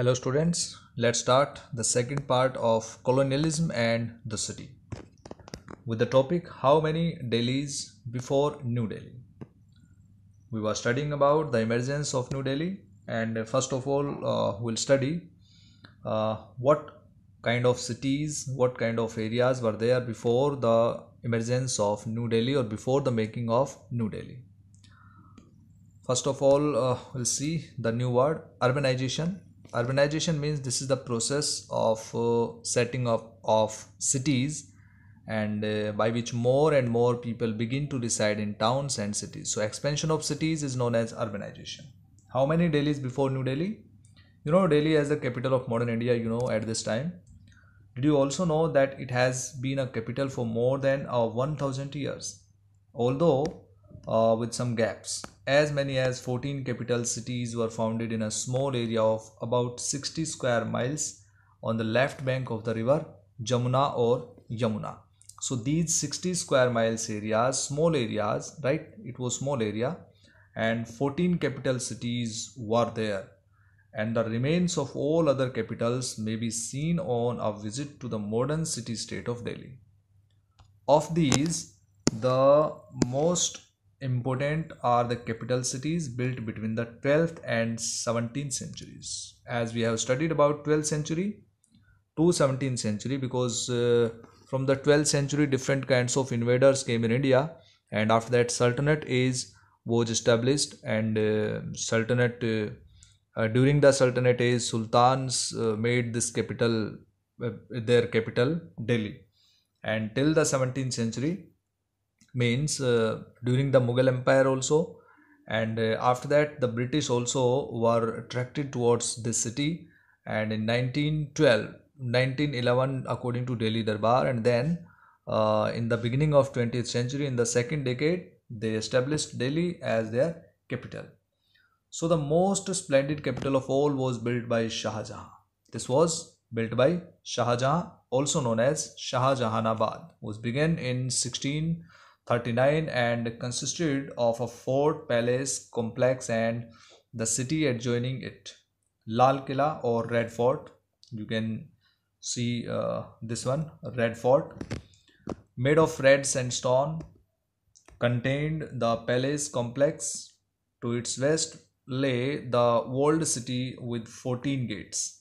Hello students, let's start the second part of colonialism and the city with the topic how many Delhis before New Delhi. We were studying about the emergence of New Delhi and first of all uh, we'll study uh, what kind of cities, what kind of areas were there before the emergence of New Delhi or before the making of New Delhi. First of all, uh, we'll see the new word urbanization urbanization means this is the process of uh, setting up of cities and uh, by which more and more people begin to reside in towns and cities so expansion of cities is known as urbanization how many delhis before new delhi you know delhi as the capital of modern india you know at this time did you also know that it has been a capital for more than uh, 1000 years although uh, with some gaps. As many as 14 capital cities were founded in a small area of about 60 square miles on the left bank of the river Jamuna or Yamuna. So these 60 square miles areas, small areas, right? It was small area and 14 capital cities were there and the remains of all other capitals may be seen on a visit to the modern city-state of Delhi. Of these, the most important are the capital cities built between the 12th and 17th centuries as we have studied about 12th century to 17th century because uh, from the 12th century different kinds of invaders came in india and after that sultanate age was established and uh, sultanate uh, during the sultanate age sultans uh, made this capital uh, their capital delhi and till the 17th century means uh, during the Mughal Empire also and uh, after that the British also were attracted towards this city and in 1912 1911 according to Delhi Darbar and then uh, in the beginning of 20th century in the second decade they established Delhi as their capital. So the most splendid capital of all was built by Shah Jahan. This was built by Shah Jahan also known as Shah Jahanabad was began in 16 39 and consisted of a fort, palace, complex, and the city adjoining it. Lal Killa or Red Fort. You can see uh, this one, Red Fort. Made of red sandstone, contained the palace complex. To its west lay the walled city with 14 gates.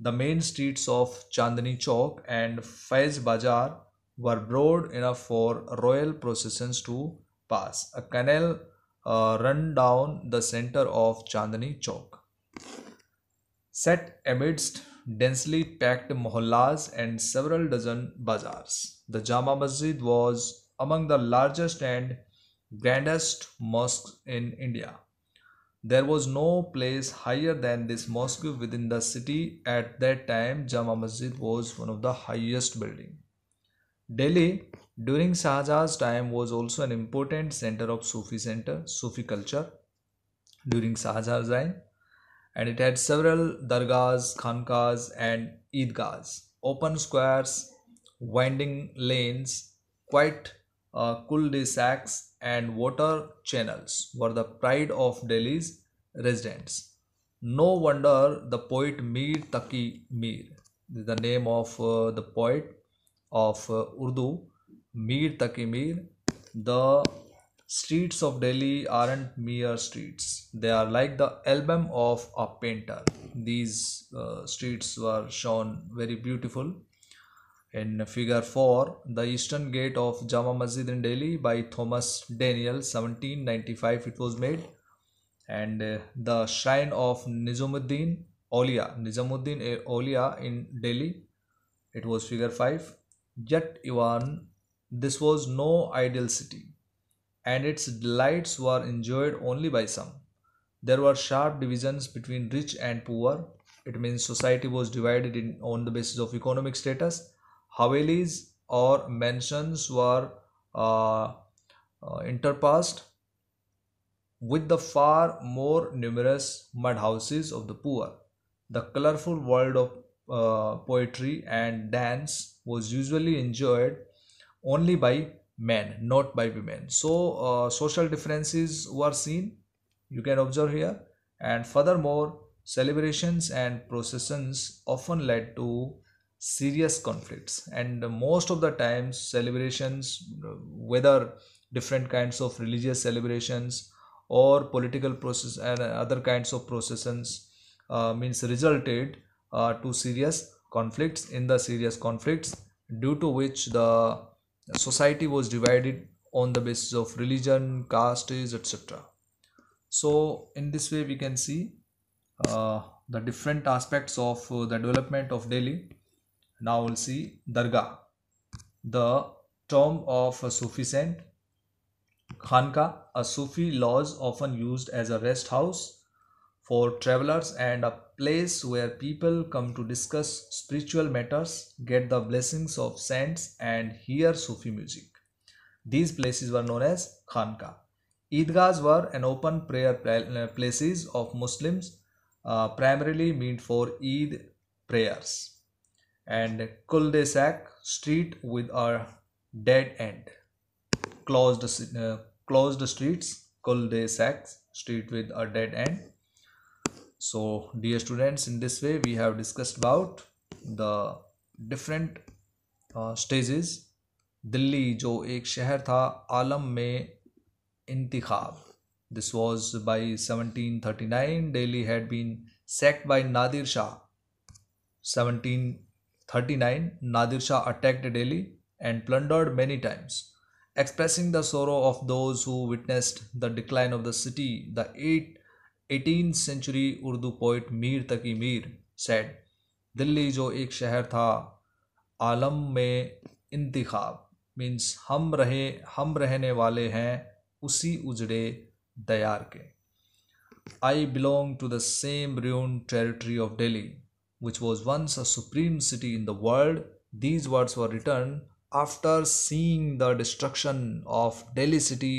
The main streets of Chandni Chowk and Faiz Bazaar were broad enough for royal processions to pass. A canal uh, run down the center of Chandni Chowk. Set amidst densely packed mohallas and several dozen bazaars, the Jama Masjid was among the largest and grandest mosques in India. There was no place higher than this mosque within the city. At that time, Jama Masjid was one of the highest buildings. Delhi during Shahjahan's time was also an important center of Sufi center, Sufi culture during Shahjahan's time and it had several dargahs, khankas and idgahs, open squares, winding lanes, quite uh, cul-de-sacs and water channels were the pride of Delhi's residents. No wonder the poet Mir Taki Mir, the name of uh, the poet of uh, Urdu, Mir Taki Mir, the streets of Delhi aren't mere streets. They are like the album of a painter. These uh, streets were shown very beautiful. In figure 4, the eastern gate of Jama Masjid in Delhi by Thomas Daniel, 1795 it was made. And uh, the shrine of Nizamuddin Aulia, Nizamuddin eh, Aulia in Delhi, it was figure 5 Yet Ivan, this was no ideal city, and its delights were enjoyed only by some. There were sharp divisions between rich and poor. It means society was divided in, on the basis of economic status. Havelis or mansions were uh, uh, interpassed with the far more numerous mud houses of the poor. The colorful world of uh, poetry and dance was usually enjoyed only by men not by women so uh, social differences were seen you can observe here and furthermore celebrations and processions often led to serious conflicts and most of the times celebrations whether different kinds of religious celebrations or political process and other kinds of processions uh, means resulted uh, to serious conflicts in the serious conflicts due to which the society was divided on the basis of religion castes etc so in this way we can see uh, the different aspects of uh, the development of delhi now we'll see dargah the term of a sufi saint khanka a sufi lodge often used as a rest house for travelers and a place where people come to discuss spiritual matters, get the blessings of saints, and hear Sufi music. These places were known as Khanka. Eidgahs were an open prayer uh, places of Muslims, uh, primarily meant for Eid prayers. And cul-de-sac street with a dead end. Closed, uh, closed streets, cul-de-sac street with a dead end so dear students in this way we have discussed about the different uh, stages delhi जो ek शहर था आलम में इंतखाब This was by 1739 Delhi had been sacked by Nadir Shah. 1739 Nadir Shah attacked Delhi and plundered many times. Expressing the sorrow of those who witnessed the decline of the city, the eight eighteen century Urdu poet Mir Taqi Mir said Delhi जो एक शहर था आलम में इंतखाब means हम रहे हम रहने वाले हैं उसी उजड़े दयार के I belong to the same ruin territory of Delhi which was once a supreme city in the world these words were written after seeing the destruction of Delhi city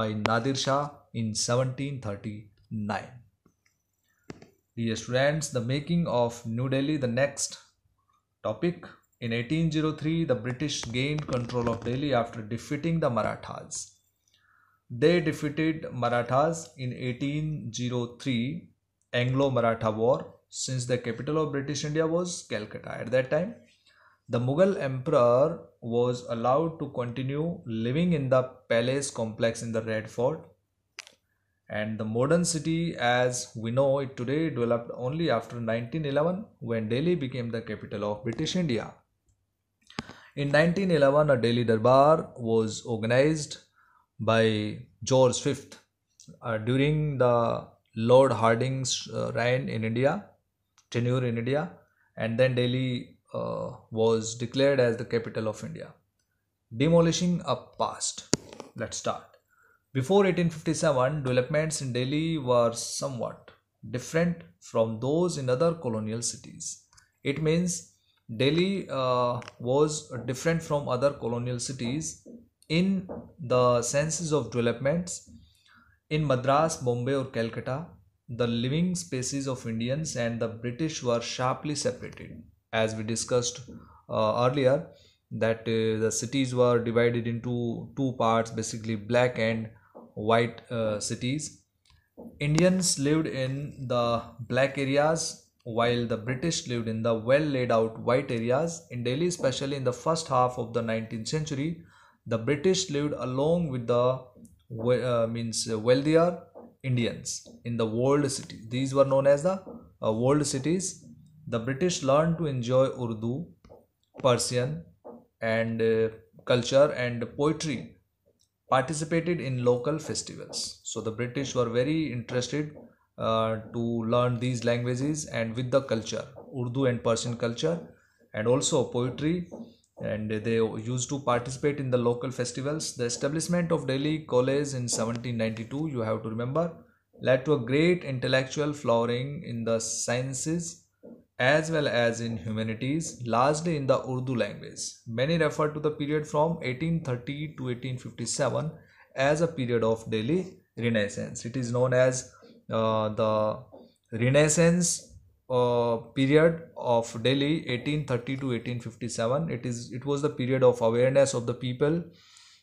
by Nadir Shah in seventeen thirty 9 dear students the making of new delhi the next topic in 1803 the british gained control of delhi after defeating the marathas they defeated marathas in 1803 anglo-maratha war since the capital of british india was calcutta at that time the mughal emperor was allowed to continue living in the palace complex in the red fort and the modern city as we know it today developed only after 1911 when Delhi became the capital of British India. In 1911 a Delhi Darbar was organized by George V uh, during the Lord Harding's uh, reign in India, tenure in India and then Delhi uh, was declared as the capital of India. Demolishing a past. Let's start. Before 1857, developments in Delhi were somewhat different from those in other colonial cities. It means Delhi uh, was different from other colonial cities in the senses of developments. In Madras, Bombay, or Calcutta, the living spaces of Indians and the British were sharply separated. As we discussed uh, earlier, that uh, the cities were divided into two parts basically black and white uh, cities. Indians lived in the black areas while the British lived in the well laid out white areas. In Delhi, especially in the first half of the 19th century, the British lived along with the uh, means wealthier Indians in the world city. These were known as the uh, world cities. The British learned to enjoy Urdu, Persian, and uh, culture and poetry participated in local festivals. So the British were very interested uh, to learn these languages and with the culture, Urdu and Persian culture, and also poetry. And they used to participate in the local festivals. The establishment of Delhi College in 1792, you have to remember, led to a great intellectual flowering in the sciences as well as in humanities, largely in the Urdu language. Many refer to the period from 1830 to 1857 as a period of Delhi Renaissance. It is known as uh, the Renaissance uh, period of Delhi 1830 to 1857. It is it was the period of awareness of the people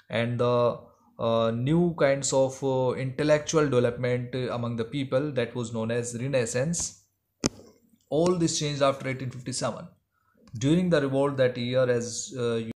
and the uh, new kinds of uh, intellectual development among the people that was known as Renaissance all this changed after 1857. During the revolt that year, as uh,